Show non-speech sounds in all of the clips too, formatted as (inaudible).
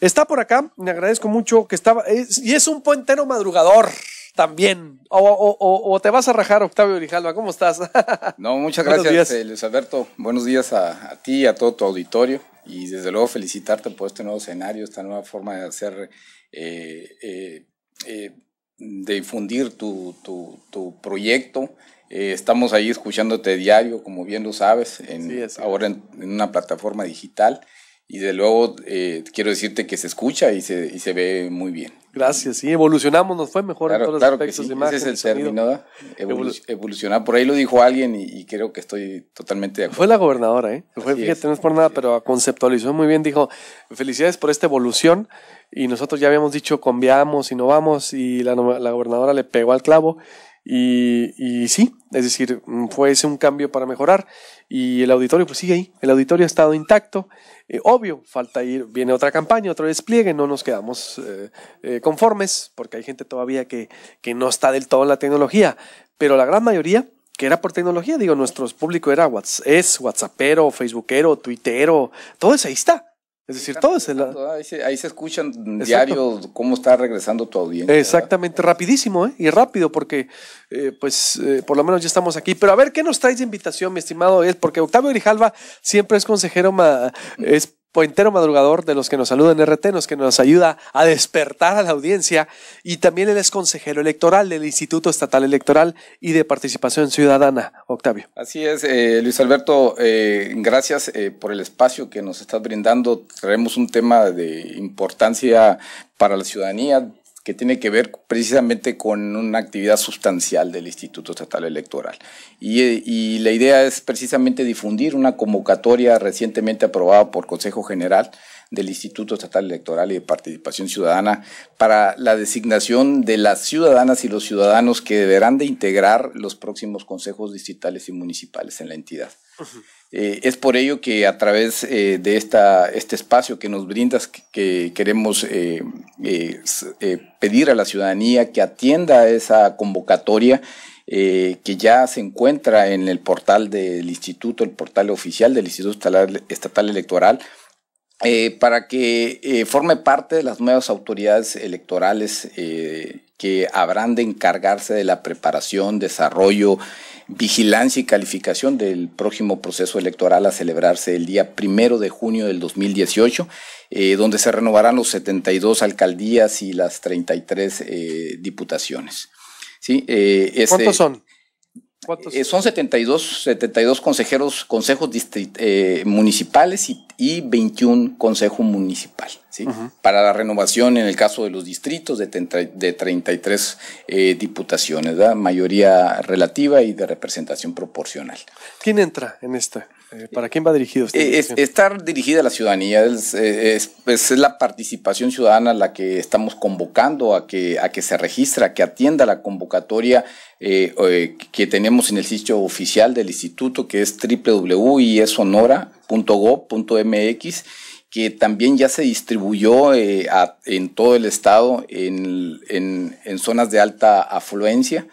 Está por acá, me agradezco mucho que estaba. y es un puentero madrugador también. O, te vas a rajar, Octavio Grijalva. ¿Cómo estás? (laughs) no, muchas gracias, eh, Luis Alberto. Buenos días a, ti y a todo tu auditorio. Y desde luego felicitarte por este nuevo escenario, esta nueva forma de hacer, eh, eh, de difundir tu, proyecto. estamos ahí escuchándote diario, como bien lo sabes, en, ahora en, una plataforma digital y de luego eh, quiero decirte que se escucha y se, y se ve muy bien. Gracias, sí, evolucionamos, nos fue mejor en todos los aspectos. Que sí. Ese es el, término, evolucionar. Por ahí lo dijo alguien y, creo que estoy totalmente de acuerdo. Fue la gobernadora, ¿eh? fíjate, no es por nada, pero conceptualizó muy bien. Dijo, felicidades por esta evolución y nosotros ya habíamos dicho, conviamos, vamos y la, la gobernadora le pegó al clavo y, sí, es decir, mm, fue ese un cambio para mejorar y el auditorio pues sigue ahí, el auditorio ha estado intacto, eh, obvio, falta ir, viene otra campaña, otro despliegue, no nos quedamos eh, eh, conformes porque hay gente todavía que, que no está del todo en la tecnología, pero la gran mayoría que era por tecnología, digo, nuestro público era WhatsApp, es WhatsAppero, Facebookero, Twittero, todo eso ahí está. Es decir, todo es ah, Ahí se, escuchan diarios cómo está regresando tu audiencia. Exactamente, rapidísimo ¿eh? y rápido porque eh, pues eh, por lo menos ya estamos aquí. Pero a ver, ¿qué nos traes de invitación, mi estimado? Es porque Octavio Grijalva siempre es consejero, más entero Madrugador, de los que nos saluda en RT, los que nos ayuda a despertar a la audiencia, y también él es consejero electoral del Instituto Estatal Electoral y de Participación Ciudadana, Octavio. Así es, eh, Luis Alberto, eh, gracias eh, por el espacio que nos estás brindando. Traemos un tema de importancia para la ciudadanía, que tiene que ver precisamente con una actividad sustancial del Instituto Estatal Electoral. Y, eh, la idea es precisamente difundir una convocatoria recientemente aprobada por Consejo General del Instituto Estatal Electoral y de Participación Ciudadana para la designación de las ciudadanas y los ciudadanos que deberán de integrar los próximos consejos distritales y municipales en la entidad. Eh, es por ello que a través eh, de esta, este espacio que nos brindas, que, queremos eh, pedir a la ciudadanía que atienda esa convocatoria que ya se encuentra en el portal del instituto, el portal oficial del Instituto Estatal Electoral, eh, para que eh, forme parte de las nuevas autoridades electorales eh, que habrán de encargarse de la preparación, desarrollo, vigilancia y calificación del próximo proceso electoral a celebrarse el día primero de junio del 2018, donde se renovarán los 72 alcaldías y las 33 diputaciones. ¿Sí? Este ¿Cuántos son? Eh, son 72, consejeros, consejos eh, municipales y, 21 consejo municipal. ¿sí? Para la renovación, en el caso de los distritos, de, de 33 eh, diputaciones, mayoría relativa y de representación proporcional. ¿Quién entra en esta? Eh, ¿Para quién va dirigido? Eh, estar dirigida a la ciudadanía eh, pues, es, la participación ciudadana la que estamos convocando a que, a que se registre, que atienda la convocatoria que tenemos en el sitio oficial del instituto, que es www.iesonora.gov.mx, que también ya se distribuyó en todo el estado en, en zonas de alta afluencia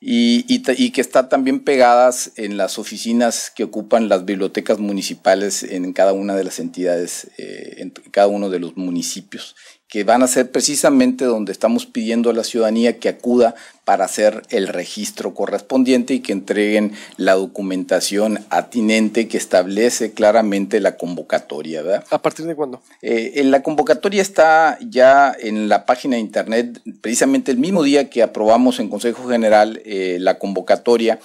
y, que está también pegadas en las oficinas que ocupan las bibliotecas municipales en cada una de las entidades, eh, en cada uno de los municipios que van a ser precisamente donde estamos pidiendo a la ciudadanía que acuda para hacer el registro correspondiente y que entreguen la documentación atinente que establece claramente la convocatoria. ¿verdad? ¿A partir de cuándo? Eh, la convocatoria está ya en la página de internet, precisamente el mismo día que aprobamos en Consejo General eh, la convocatoria.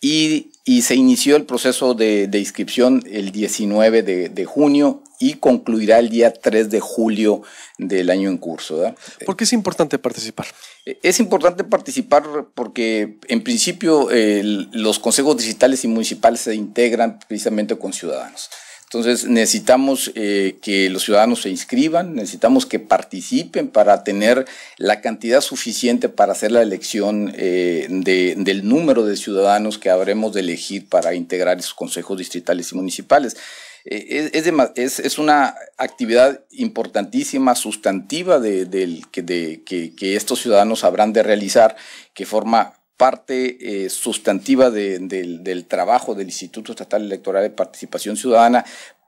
Y y se inició el proceso de, inscripción el 19 de, junio y concluirá el día 3 de julio del año en curso. ¿Por qué es importante participar? Eh, es importante participar porque en principio los consejos digitales y municipales se integran precisamente con ciudadanos. Entonces necesitamos eh, que los ciudadanos se inscriban, necesitamos que participen para tener la cantidad suficiente para hacer la elección eh, del número de ciudadanos que habremos de elegir para integrar esos consejos distritales y municipales. Eh, es, una actividad importantísima, sustantiva que, que estos ciudadanos habrán de realizar, que forma parte eh, sustantiva del trabajo del Instituto Estatal Electoral de Participación Ciudadana,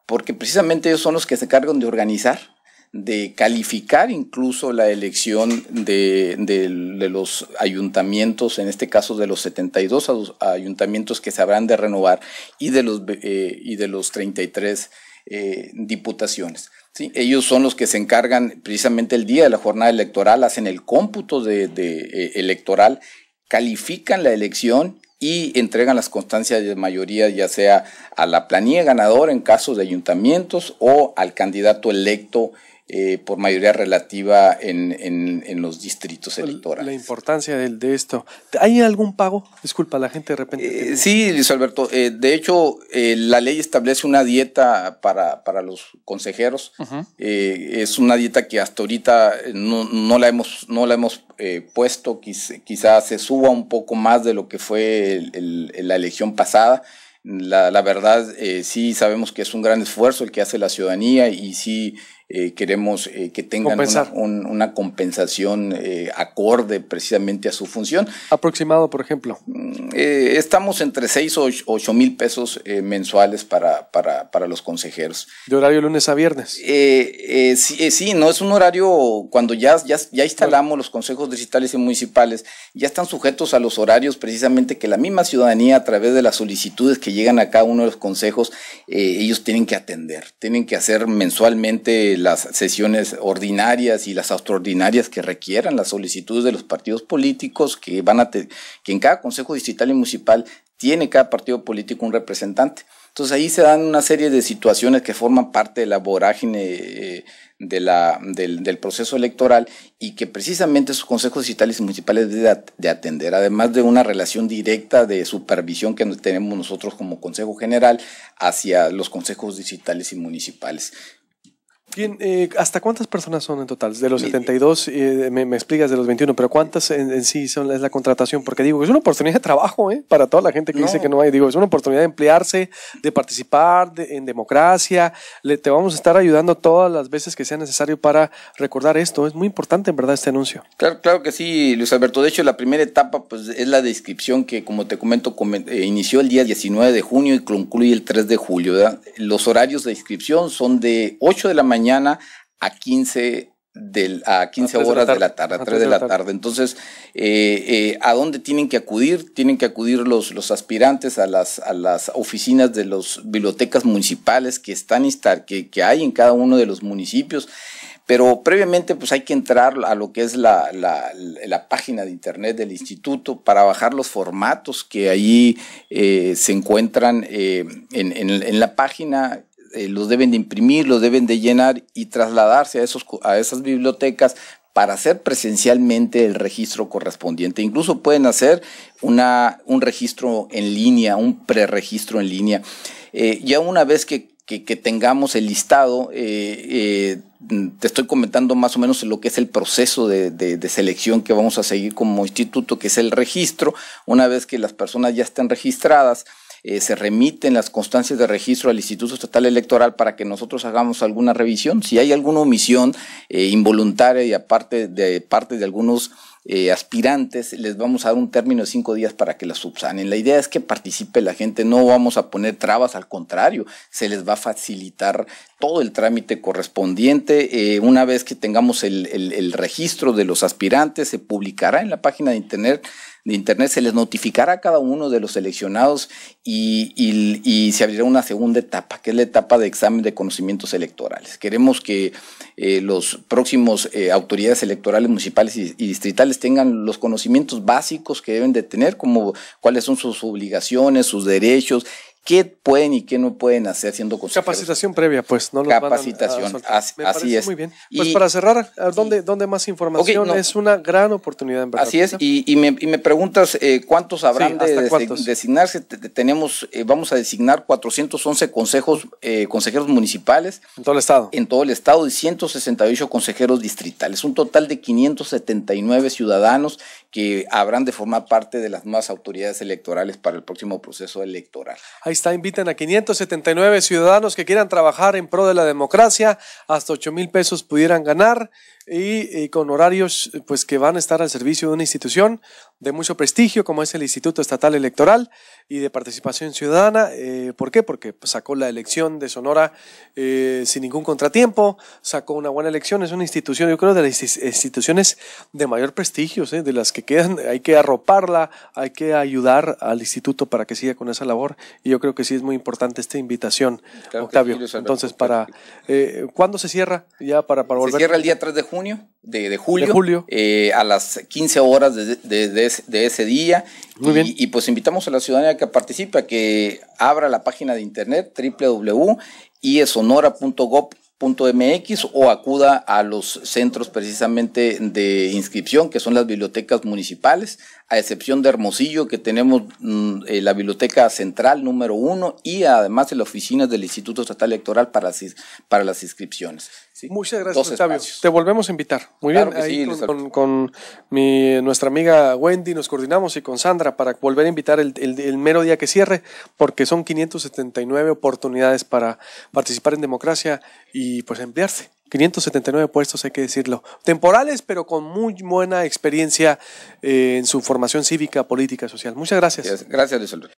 porque precisamente ellos son los que se encargan de organizar de calificar incluso la elección de, los ayuntamientos, en este caso de los 72 ayuntamientos que se habrán de renovar y de los, eh, y de los 33 eh, diputaciones. ¿sí? Ellos son los que se encargan precisamente el día de la jornada electoral, hacen el cómputo de, electoral califican la elección y entregan las constancias de mayoría, ya sea a la planilla ganadora en casos de ayuntamientos o al candidato electo eh, por mayoría relativa en, en, los distritos electorales. La importancia de, de, esto. ¿Hay algún pago? Disculpa, la gente de repente. Eh, sí, Luis Alberto. Eh, de hecho, la ley establece una dieta para, para los consejeros. es una dieta que hasta ahorita no, no la hemos, no la hemos puesto. Quizás se suba un poco más de lo que fue la elección pasada. La, la verdad, sí sabemos que es un gran esfuerzo el que hace la ciudadanía y sí eh, queremos eh, que tengan una, compensación eh, acorde precisamente a su función. Aproximado, por ejemplo. Mm, estamos entre 6 o 8 mil pesos mensuales para, para, para, los consejeros. ¿De horario lunes a viernes? Sí, no es un horario cuando ya, ya, instalamos los consejos digitales y municipales, ya están sujetos a los horarios precisamente que la misma ciudadanía a través de las solicitudes que llegan a cada uno de los consejos, ellos tienen que atender, tienen que hacer mensualmente las sesiones ordinarias y las extraordinarias que requieran las solicitudes de los partidos políticos que van a que en cada consejo distrital y municipal tiene cada partido político un representante. Entonces ahí se dan una serie de situaciones que forman parte de la vorágine eh, de la, del, proceso electoral y que precisamente esos consejos digitales y municipales deben de atender, además de una relación directa de supervisión que tenemos nosotros como Consejo General hacia los consejos digitales y municipales. Eh, ¿Hasta cuántas personas son en total? De los 72, eh, me, explicas de los 21, pero ¿cuántas en, sí son, es la contratación? Porque digo, es una oportunidad de trabajo ¿eh? para toda la gente que dice que no hay. Digo, es una oportunidad de emplearse, de participar en democracia. Le, te vamos a estar ayudando todas las veces que sea necesario para recordar esto. Es muy importante, en verdad, este anuncio. Claro, claro que sí, Luis Alberto. De hecho, la primera etapa pues, es la inscripción que, como te comento, eh, inició el día 19 de junio y concluye el 3 de julio. Los horarios de inscripción son de 8 de la mañana a 15 15 horas de la, tarde, a 3, de la tarde. Entonces, eh, eh, ¿a dónde tienen que acudir? Tienen que acudir los, los aspirantes a las, a las oficinas de las bibliotecas municipales que, están, que, que hay en cada uno de los municipios. Pero previamente pues hay que entrar a lo que es la, página de internet del instituto para bajar los formatos que ahí eh, se encuentran en la página eh, los deben de imprimir, los deben de llenar y trasladarse a, esos, a esas bibliotecas para hacer presencialmente el registro correspondiente. Incluso pueden hacer una, un registro en línea, un preregistro en línea. Eh, ya una vez que, que, tengamos el listado, eh, te estoy comentando más o menos lo que es el proceso de, de, de, selección que vamos a seguir como instituto, que es el registro. Una vez que las personas ya estén registradas, eh, se remiten las constancias de registro al Instituto Estatal Electoral para que nosotros hagamos alguna revisión. Si hay alguna omisión eh, involuntaria y aparte de parte de algunos eh, aspirantes, les vamos a dar un término de cinco días para que las subsanen. La idea es que participe la gente, no vamos a poner trabas, al contrario, se les va a facilitar todo el trámite correspondiente. una vez que tengamos el registro de los aspirantes, se publicará en la página de internet de Internet, se les notificará a cada uno de los seleccionados y, se abrirá una segunda etapa, que es la etapa de examen de conocimientos electorales. Queremos que eh, los próximos eh, autoridades electorales municipales y, y, distritales tengan los conocimientos básicos que deben de tener, como cuáles son sus obligaciones, sus derechos, qué pueden y qué no pueden hacer siendo consejeros. Capacitación previa, pues, ¿no? Capacitación, así, es. Muy bien. Pues para cerrar, ¿dónde, ¿dónde más información? es una gran oportunidad, en verdad. Así es, y, me, preguntas eh, cuántos habrán de, designarse. Tenemos, eh, vamos a designar 411 consejos, eh, consejeros municipales. En todo el estado. En todo el estado y 168 consejeros distritales. Un total de 579 ciudadanos que habrán de formar parte de las nuevas autoridades electorales para el próximo proceso electoral. Ahí está, invitan a 579 ciudadanos que quieran trabajar en pro de la democracia, hasta 8 mil pesos pudieran ganar y, con horarios pues que van a estar al servicio de una institución de mucho prestigio como es el Instituto Estatal Electoral y de Participación Ciudadana. Eh, ¿Por qué? Porque pues, sacó la elección de Sonora eh, sin ningún contratiempo, sacó una buena elección, es una institución, yo creo, de las instituciones de mayor prestigio, de las que quedan, hay que arroparla, hay que ayudar al instituto para que siga con esa labor y yo creo que sí es muy importante esta invitación, Octavio. Entonces, para eh, ¿cuándo se cierra? Ya para, Se cierra el día 3 de junio, de, julio, eh, a las 15 horas de, ese día. Muy y, bien. y pues invitamos a la ciudadanía que participe, que abra la página de internet www.iesonora.gov mx o acuda a los centros precisamente de inscripción, que son las bibliotecas municipales, a excepción de Hermosillo, que tenemos mm, eh, la biblioteca central número uno y además en las oficinas del Instituto Estatal Electoral para las inscripciones. Muchas gracias, Octavio. Te volvemos a invitar. Muy bien, con, mi, nuestra amiga Wendy nos coordinamos y con Sandra para volver a invitar el, el, mero día que cierre, porque son 579 oportunidades para participar en democracia y pues emplearse. 579 puestos, hay que decirlo, temporales, pero con muy buena experiencia eh, en su formación cívica, política, social. Muchas gracias. Gracias, Luis